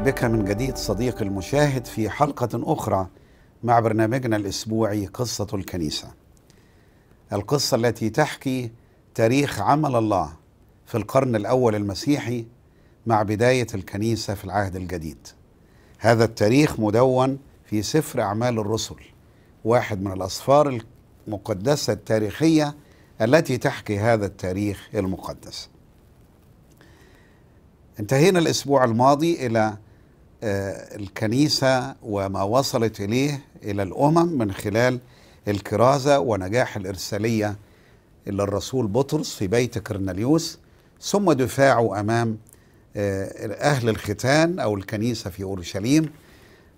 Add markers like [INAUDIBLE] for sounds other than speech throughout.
ارحب بك من جديد صديق المشاهد في حلقه اخرى مع برنامجنا الاسبوعي قصه الكنيسه القصه التي تحكي تاريخ عمل الله في القرن الاول المسيحي مع بدايه الكنيسه في العهد الجديد هذا التاريخ مدون في سفر اعمال الرسل واحد من الاسفار المقدسه التاريخيه التي تحكي هذا التاريخ المقدس انتهينا الاسبوع الماضي الى آه، الكنيسة وما وصلت إليه إلى الأمم من خلال الكرازة ونجاح الإرسالية للرسول بطرس في بيت كرنليوس ثم دفاعه أمام آه، أهل الختان أو الكنيسة في أورشليم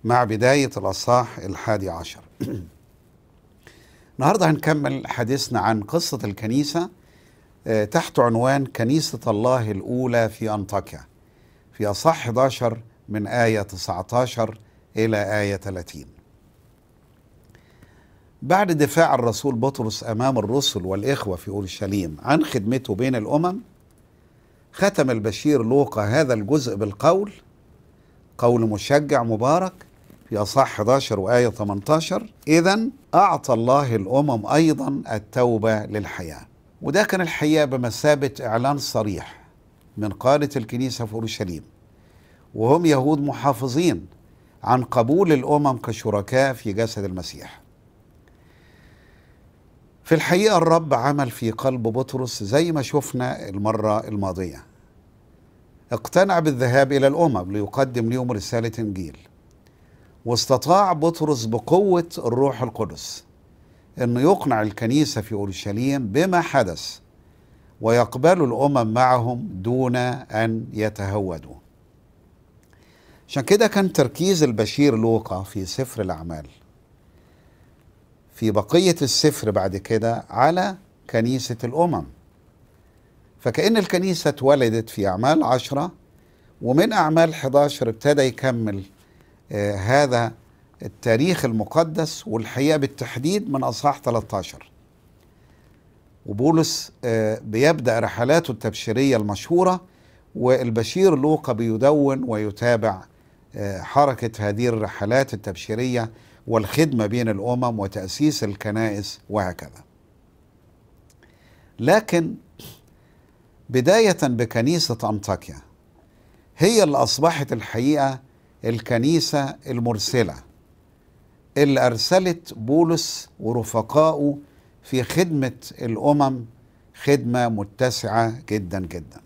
مع بداية الأصحاح الحادي عشر [CLEARS THROAT] النهاردة هنكمل حديثنا عن قصة الكنيسة آه، تحت عنوان كنيسة الله الأولى في أنطاكيا في أصح 11 من آية 19 إلى آية 30 بعد دفاع الرسول بطرس أمام الرسل والإخوة في أورشليم عن خدمته بين الأمم ختم البشير لوقا هذا الجزء بالقول قول مشجع مبارك في أصح 11 وآية 18 إذا أعطى الله الأمم أيضا التوبة للحياة وده كان الحقيقة بمثابة إعلان صريح من قادة الكنيسة في أورشليم وهم يهود محافظين عن قبول الامم كشركاء في جسد المسيح في الحقيقه الرب عمل في قلب بطرس زي ما شفنا المره الماضيه اقتنع بالذهاب الى الامم ليقدم لهم رساله انجيل واستطاع بطرس بقوه الروح القدس انه يقنع الكنيسه في اورشليم بما حدث ويقبل الامم معهم دون ان يتهودوا عشان كده كان تركيز البشير لوقا في سفر الأعمال في بقية السفر بعد كده على كنيسة الأمم فكأن الكنيسة اتولدت في أعمال عشرة ومن أعمال 11 ابتدى يكمل آه هذا التاريخ المقدس والحقيقة بالتحديد من أصحاح 13 وبولس آه بيبدأ رحلاته التبشيرية المشهورة والبشير لوقا بيدون ويتابع حركة هذه الرحلات التبشيرية والخدمة بين الأمم وتأسيس الكنائس وهكذا لكن بداية بكنيسة أنطاكيا هي اللي أصبحت الحقيقة الكنيسة المرسلة اللي أرسلت بولس ورفقائه في خدمة الأمم خدمة متسعة جدا جدا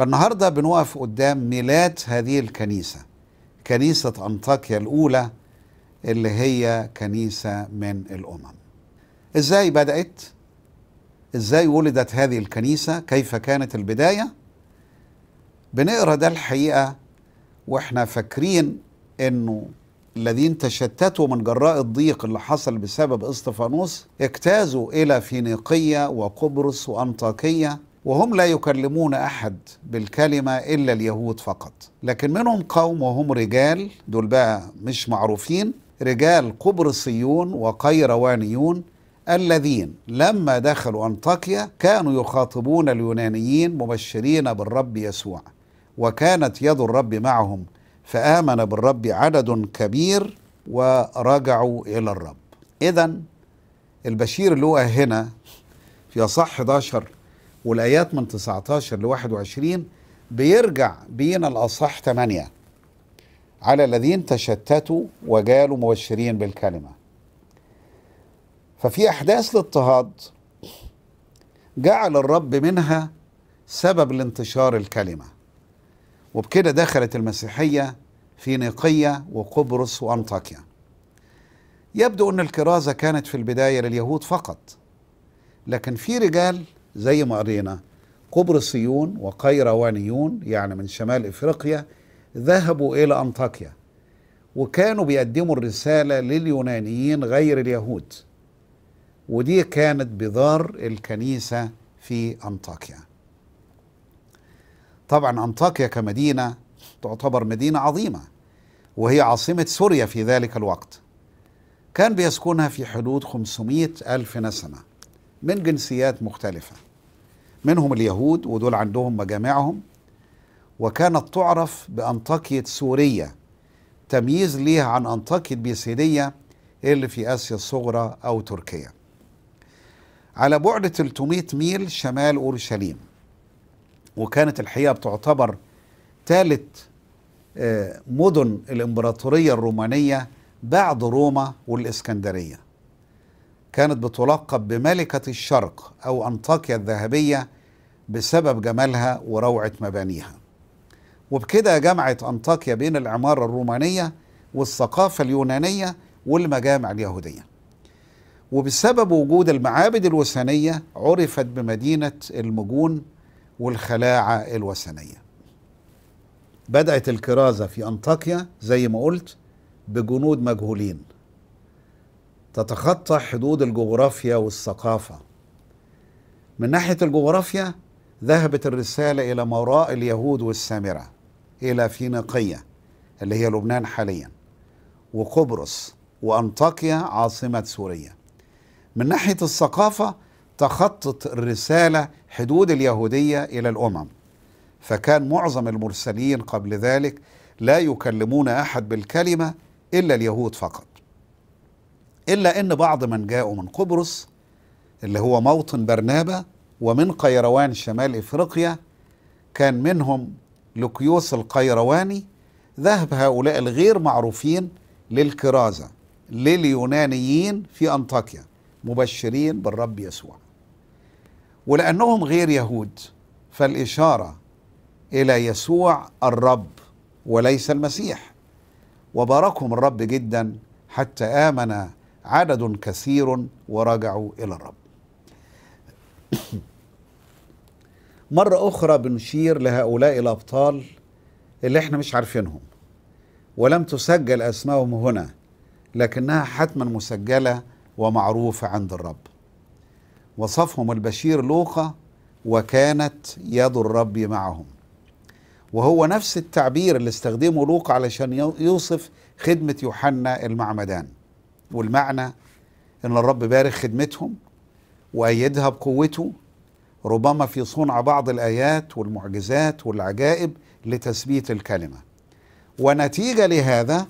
فالنهارده بنقف قدام ميلاد هذه الكنيسه كنيسه انطاكيا الاولى اللي هي كنيسه من الامم. ازاي بدات؟ ازاي ولدت هذه الكنيسه؟ كيف كانت البدايه؟ بنقرا ده الحقيقه واحنا فاكرين انه الذين تشتتوا من جراء الضيق اللي حصل بسبب اسطفانوس اجتازوا الى فينيقيه وقبرص وانطاكيه وهم لا يكلمون احد بالكلمه الا اليهود فقط لكن منهم قوم وهم رجال دول بقى مش معروفين رجال قبرصيون وقيروانيون الذين لما دخلوا انطاكيا كانوا يخاطبون اليونانيين مبشرين بالرب يسوع وكانت يد الرب معهم فامن بالرب عدد كبير ورجعوا الى الرب اذا البشير اللي هو هنا في اصح 11 والايات من 19 ل 21 بيرجع بينا الاصح 8 على الذين تشتتوا وجالوا مبشرين بالكلمه ففي احداث الاضطهاد جعل الرب منها سبب لانتشار الكلمه وبكده دخلت المسيحيه في نيقيه وقبرص وانطاكيا يبدو ان الكرازه كانت في البدايه لليهود فقط لكن في رجال زي ما قرينا قبرصيون وقيروانيون يعني من شمال افريقيا ذهبوا الى انطاكيا وكانوا بيقدموا الرساله لليونانيين غير اليهود ودي كانت بذار الكنيسه في انطاكيا طبعا انطاكيا كمدينه تعتبر مدينه عظيمه وهي عاصمه سوريا في ذلك الوقت كان بيسكنها في حدود 500 ألف نسمه من جنسيات مختلفة منهم اليهود ودول عندهم مجامعهم وكانت تعرف بأنطاكية سوريا تمييز ليها عن أنطاكية بيسيدية اللي في آسيا الصغرى أو تركيا على بعد 300 ميل شمال أورشليم وكانت الحقيقة بتعتبر ثالث آه، مدن الإمبراطورية الرومانية بعد روما والإسكندرية كانت بتلقب بملكة الشرق أو أنطاكيا الذهبية بسبب جمالها وروعة مبانيها وبكده جمعت أنطاكيا بين العمارة الرومانية والثقافة اليونانية والمجامع اليهودية وبسبب وجود المعابد الوثنية عرفت بمدينة المجون والخلاعة الوثنية بدأت الكرازة في أنطاكيا زي ما قلت بجنود مجهولين تتخطى حدود الجغرافيا والثقافة من ناحية الجغرافيا ذهبت الرسالة إلى ما وراء اليهود والسامرة إلى فينيقية اللي هي لبنان حاليا وقبرص وأنطاكيا عاصمة سوريا من ناحية الثقافة تخطت الرسالة حدود اليهودية إلى الأمم فكان معظم المرسلين قبل ذلك لا يكلمون أحد بالكلمة إلا اليهود فقط إلا أن بعض من جاءوا من قبرص اللي هو موطن برنابة ومن قيروان شمال إفريقيا كان منهم لوكيوس القيرواني ذهب هؤلاء الغير معروفين للكرازة لليونانيين في أنطاكيا مبشرين بالرب يسوع ولأنهم غير يهود فالإشارة إلى يسوع الرب وليس المسيح وباركهم الرب جدا حتى آمن عدد كثير ورجعوا إلى الرب [COUGHS] مرة أخرى بنشير لهؤلاء الأبطال اللي احنا مش عارفينهم ولم تسجل أسمائهم هنا لكنها حتما مسجلة ومعروفة عند الرب وصفهم البشير لوقا وكانت يد الرب معهم وهو نفس التعبير اللي استخدمه لوقا علشان يوصف خدمة يوحنا المعمدان والمعنى ان الرب بارك خدمتهم وايدها بقوته ربما في صنع بعض الايات والمعجزات والعجائب لتثبيت الكلمه ونتيجه لهذا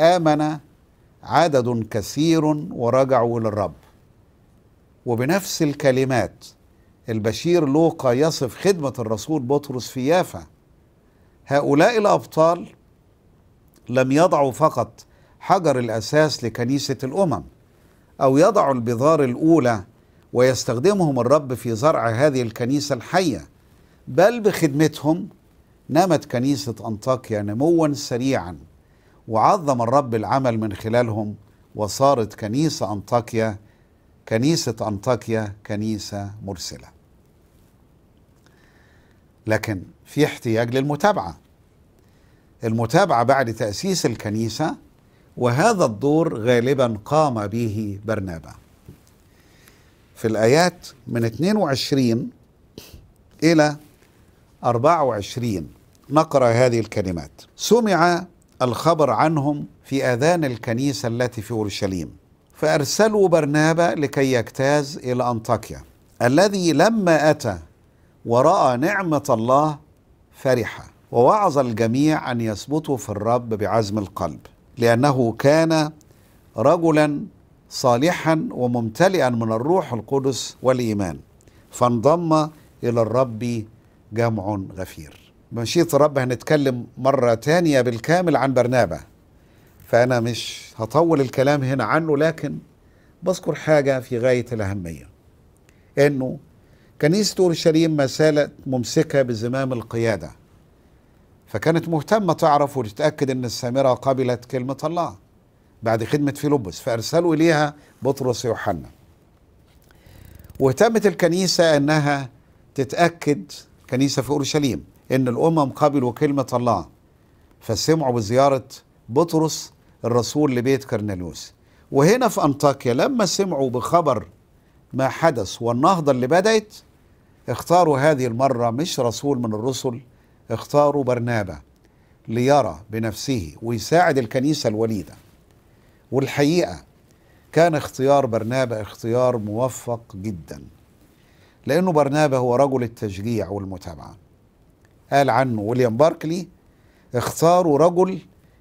امن عدد كثير ورجعوا للرب وبنفس الكلمات البشير لوقا يصف خدمه الرسول بطرس في يافا هؤلاء الابطال لم يضعوا فقط حجر الأساس لكنيسة الأمم أو يضع البذار الأولى ويستخدمهم الرب في زرع هذه الكنيسة الحية بل بخدمتهم نمت كنيسة أنطاكيا نموا سريعا وعظم الرب العمل من خلالهم وصارت كنيسة أنطاكيا كنيسة أنطاكيا كنيسة مرسلة لكن في احتياج للمتابعة المتابعة بعد تأسيس الكنيسة وهذا الدور غالبا قام به برنابا في الآيات من 22 إلى 24 نقرأ هذه الكلمات سمع الخبر عنهم في آذان الكنيسة التي في أورشليم فأرسلوا برنابا لكي يجتاز إلى أنطاكيا الذي لما أتى ورأى نعمة الله فرح ووعظ الجميع أن يثبتوا في الرب بعزم القلب لأنه كان رجلا صالحا وممتلئا من الروح القدس والإيمان فانضم إلى الرب جمع غفير بمشيئة الرب هنتكلم مرة تانية بالكامل عن برنابة فأنا مش هطول الكلام هنا عنه لكن بذكر حاجة في غاية الأهمية أنه كنيسة أورشليم ما زالت ممسكة بزمام القيادة فكانت مهتمة تعرف وتتأكد أن السامرة قبلت كلمة الله بعد خدمة فيلبس فأرسلوا إليها بطرس يوحنا واهتمت الكنيسة أنها تتأكد كنيسة في أورشليم أن الأمم قبلوا كلمة الله فسمعوا بزيارة بطرس الرسول لبيت كرنلوس وهنا في أنطاكيا لما سمعوا بخبر ما حدث والنهضة اللي بدأت اختاروا هذه المرة مش رسول من الرسل اختاروا برنابا ليرى بنفسه ويساعد الكنيسة الوليدة والحقيقة كان اختيار برنابا اختيار موفق جدا لأنه برنابا هو رجل التشجيع والمتابعة قال عنه ويليام باركلي اختاروا رجل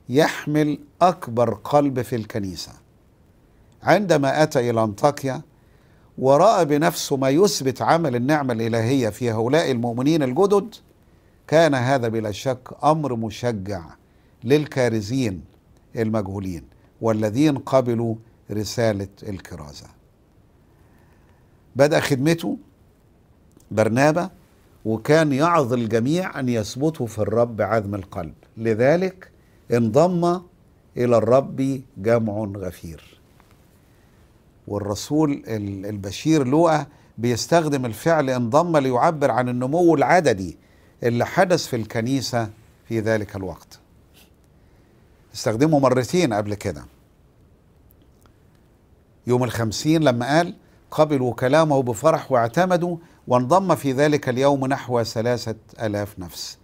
يحمل أكبر قلب في الكنيسة عندما أتى إلى أنطاكيا ورأى بنفسه ما يثبت عمل النعمة الإلهية في هؤلاء المؤمنين الجدد كان هذا بلا شك امر مشجع للكارزين المجهولين والذين قبلوا رساله الكرازه. بدا خدمته برنابه وكان يعظ الجميع ان يثبتوا في الرب عزم القلب، لذلك انضم الى الرب جمع غفير. والرسول البشير لوقا بيستخدم الفعل انضم ليعبر عن النمو العددي اللي حدث في الكنيسة في ذلك الوقت استخدمه مرتين قبل كده يوم الخمسين لما قال قبلوا كلامه بفرح واعتمدوا وانضم في ذلك اليوم نحو ثلاثة ألاف نفس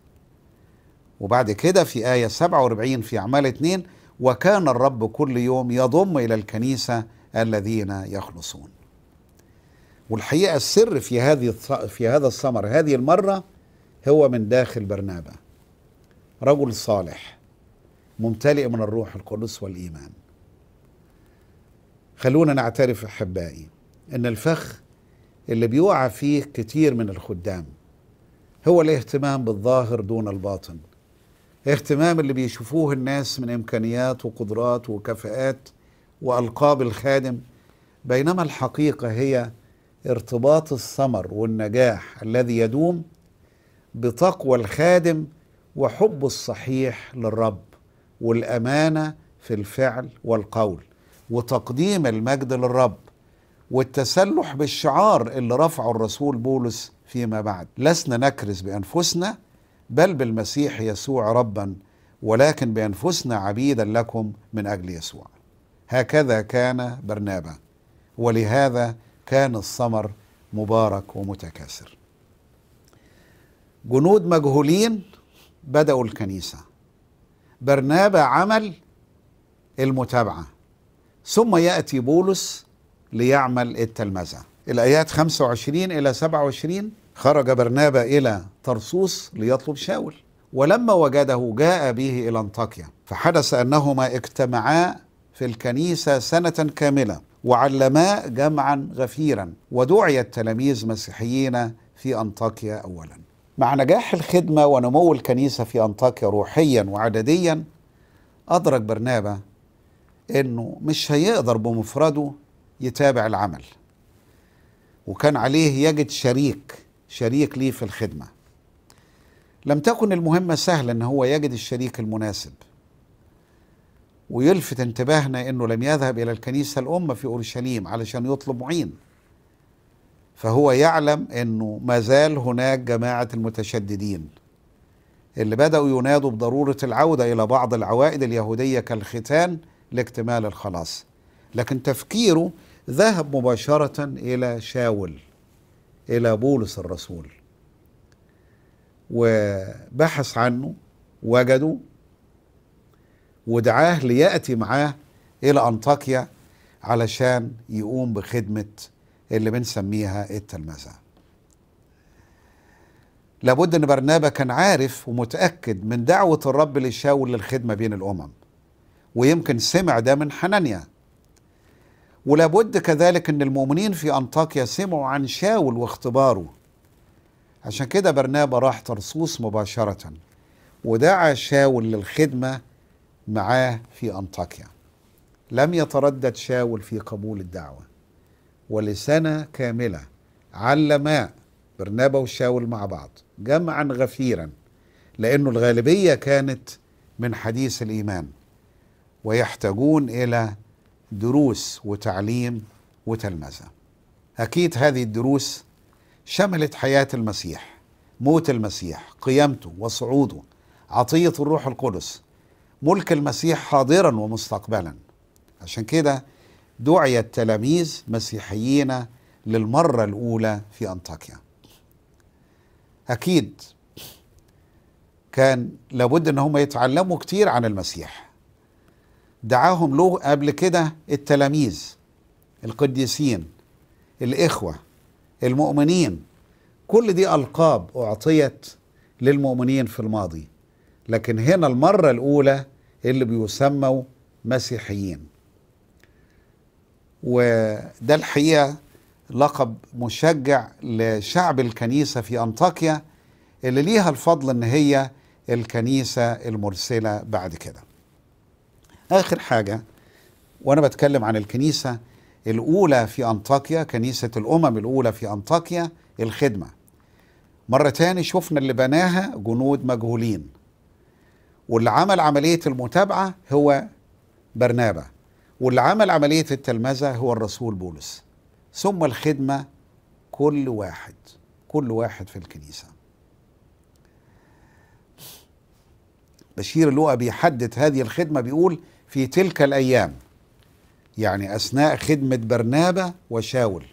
وبعد كده في آية 47 في أعمال 2 وكان الرب كل يوم يضم إلى الكنيسة الذين يخلصون والحقيقة السر في هذه في هذا الثمر هذه المرة هو من داخل برنابا رجل صالح ممتلئ من الروح القدس والإيمان خلونا نعترف أحبائي أن الفخ اللي بيقع فيه كتير من الخدام هو الاهتمام بالظاهر دون الباطن اهتمام اللي بيشوفوه الناس من إمكانيات وقدرات وكفاءات وألقاب الخادم بينما الحقيقة هي ارتباط الثمر والنجاح الذي يدوم بتقوى الخادم وحب الصحيح للرب والامانه في الفعل والقول وتقديم المجد للرب والتسلح بالشعار اللي رفعه الرسول بولس فيما بعد لسنا نكرز بانفسنا بل بالمسيح يسوع ربا ولكن بانفسنا عبيدا لكم من اجل يسوع هكذا كان برنابا ولهذا كان الثمر مبارك ومتكاثر جنود مجهولين بدأوا الكنيسة برنابا عمل المتابعة ثم يأتي بولس ليعمل التلمذة الآيات 25 إلى 27 خرج برنابا إلى طرسوس ليطلب شاول ولما وجده جاء به إلى أنطاكيا فحدث أنهما اجتمعا في الكنيسة سنة كاملة وعلما جمعا غفيرا ودعي التلاميذ مسيحيين في أنطاكيا أولا مع نجاح الخدمة ونمو الكنيسة في أنطاكيا روحيا وعدديا أدرك برنابا أنه مش هيقدر بمفرده يتابع العمل وكان عليه يجد شريك شريك ليه في الخدمة لم تكن المهمة سهلة أن هو يجد الشريك المناسب ويلفت انتباهنا أنه لم يذهب إلى الكنيسة الأمة في أورشليم علشان يطلب معين فهو يعلم انه ما زال هناك جماعه المتشددين اللي بداوا ينادوا بضروره العوده الى بعض العوائد اليهوديه كالختان لاكتمال الخلاص لكن تفكيره ذهب مباشره الى شاول الى بولس الرسول وبحث عنه وجده ودعاه لياتي معاه الى انطاكيا علشان يقوم بخدمه اللي بنسميها التلمذة لابد ان برنابا كان عارف ومتأكد من دعوة الرب لشاول للخدمة بين الأمم ويمكن سمع ده من حنانيا ولابد كذلك ان المؤمنين في أنطاكيا سمعوا عن شاول واختباره عشان كده برنابا راح ترصوص مباشرة ودعا شاول للخدمة معاه في أنطاكيا لم يتردد شاول في قبول الدعوه ولسنة كاملة علماء برنابا وشاول مع بعض جمعا غفيرا لأنه الغالبية كانت من حديث الإيمان ويحتاجون إلى دروس وتعليم وتلمذة أكيد هذه الدروس شملت حياة المسيح موت المسيح قيامته وصعوده عطية الروح القدس ملك المسيح حاضرا ومستقبلا عشان كده دعي التلاميذ مسيحيين للمرة الأولى في أنطاكيا أكيد كان لابد ان هم يتعلموا كتير عن المسيح دعاهم له قبل كده التلاميذ القديسين الاخوه المؤمنين كل دي القاب اعطيت للمؤمنين في الماضي لكن هنا المره الاولى اللي بيسموا مسيحيين وده الحقيقه لقب مشجع لشعب الكنيسه في انطاكيا اللي ليها الفضل ان هي الكنيسه المرسله بعد كده. اخر حاجه وانا بتكلم عن الكنيسه الاولى في انطاكيا كنيسه الامم الاولى في انطاكيا الخدمه. مره تاني شفنا اللي بناها جنود مجهولين واللي عمل عمليه المتابعه هو برنابه. واللي عمل عملية التلمذة هو الرسول بولس ثم الخدمة كل واحد كل واحد في الكنيسة بشير اللؤى بيحدد هذه الخدمة بيقول في تلك الأيام يعني أثناء خدمة برنابة وشاول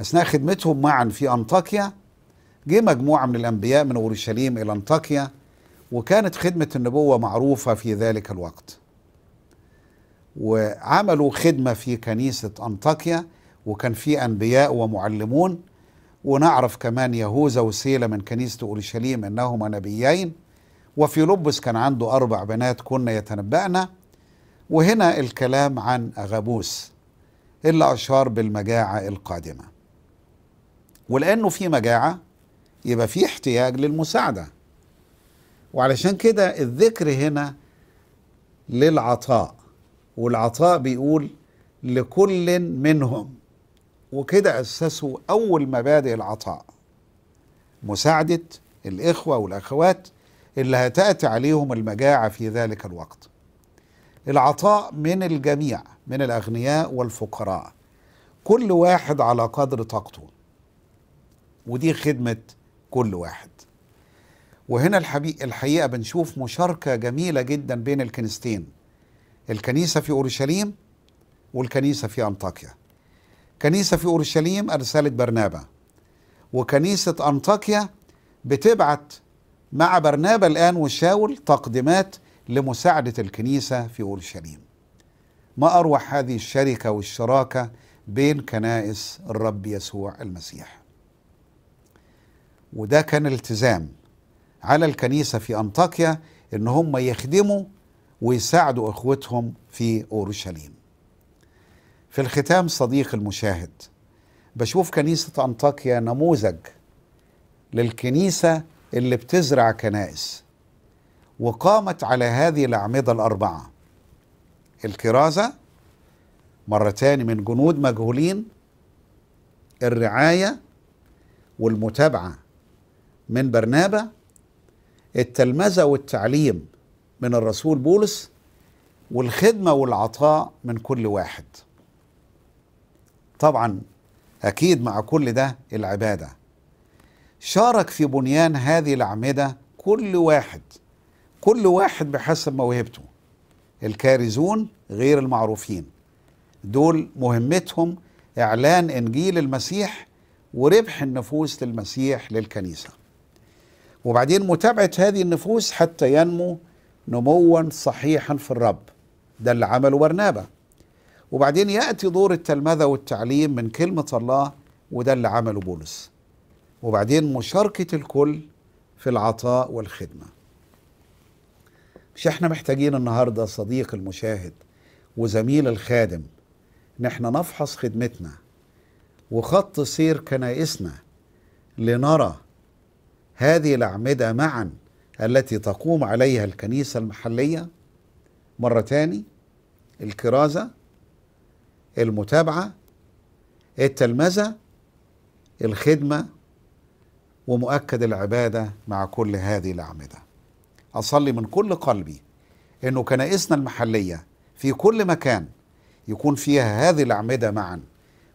أثناء خدمتهم معا في أنطاكيا جه مجموعة من الأنبياء من أورشليم إلى أنطاكيا وكانت خدمة النبوة معروفة في ذلك الوقت وعملوا خدمة في كنيسة أنطاكيا وكان في أنبياء ومعلمون ونعرف كمان يهوذا وسيلة من كنيسة أورشليم أنهما نبيين وفي لبس كان عنده أربع بنات كنا يتنبأنا وهنا الكلام عن أغابوس اللي أشار بالمجاعة القادمة ولأنه في مجاعة يبقى في احتياج للمساعدة وعلشان كده الذكر هنا للعطاء والعطاء بيقول لكل منهم وكده أسسوا أول مبادئ العطاء مساعدة الإخوة والأخوات اللي هتأتي عليهم المجاعة في ذلك الوقت العطاء من الجميع من الأغنياء والفقراء كل واحد على قدر طاقته ودي خدمة كل واحد وهنا الحقيقة بنشوف مشاركة جميلة جدا بين الكنيستين الكنيسة في أورشليم والكنيسة في أنطاكيا كنيسة في أورشليم أرسلت برنابة وكنيسة أنطاكيا بتبعت مع برنابة الآن وشاول تقديمات لمساعدة الكنيسة في أورشليم ما أروح هذه الشركة والشراكة بين كنائس الرب يسوع المسيح وده كان التزام على الكنيسة في أنطاكيا إن هم يخدموا ويساعدوا اخوتهم في اورشليم. في الختام صديق المشاهد بشوف كنيسه انطاكيا نموذج للكنيسه اللي بتزرع كنائس وقامت على هذه الاعمده الاربعه الكرازه مره من جنود مجهولين الرعايه والمتابعه من برنابه التلمذه والتعليم من الرسول بولس والخدمة والعطاء من كل واحد طبعا أكيد مع كل ده العبادة شارك في بنيان هذه الأعمدة كل واحد كل واحد بحسب موهبته الكارزون غير المعروفين دول مهمتهم إعلان إنجيل المسيح وربح النفوس للمسيح للكنيسة وبعدين متابعة هذه النفوس حتى ينمو نموا صحيحا في الرب ده اللي عمله برنابا وبعدين يأتي دور التلمذة والتعليم من كلمة الله وده اللي عمله بولس وبعدين مشاركة الكل في العطاء والخدمة مش احنا محتاجين النهاردة صديق المشاهد وزميل الخادم ان احنا نفحص خدمتنا وخط سير كنائسنا لنرى هذه الأعمدة معاً التي تقوم عليها الكنيسة المحلية مرة تاني الكرازة المتابعة التلمذة الخدمة ومؤكد العبادة مع كل هذه الأعمدة أصلي من كل قلبي أنه كنائسنا المحلية في كل مكان يكون فيها هذه الأعمدة معا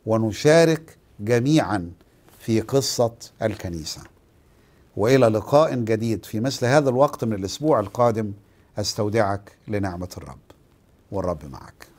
ونشارك جميعا في قصة الكنيسة والى لقاء جديد في مثل هذا الوقت من الاسبوع القادم استودعك لنعمه الرب والرب معك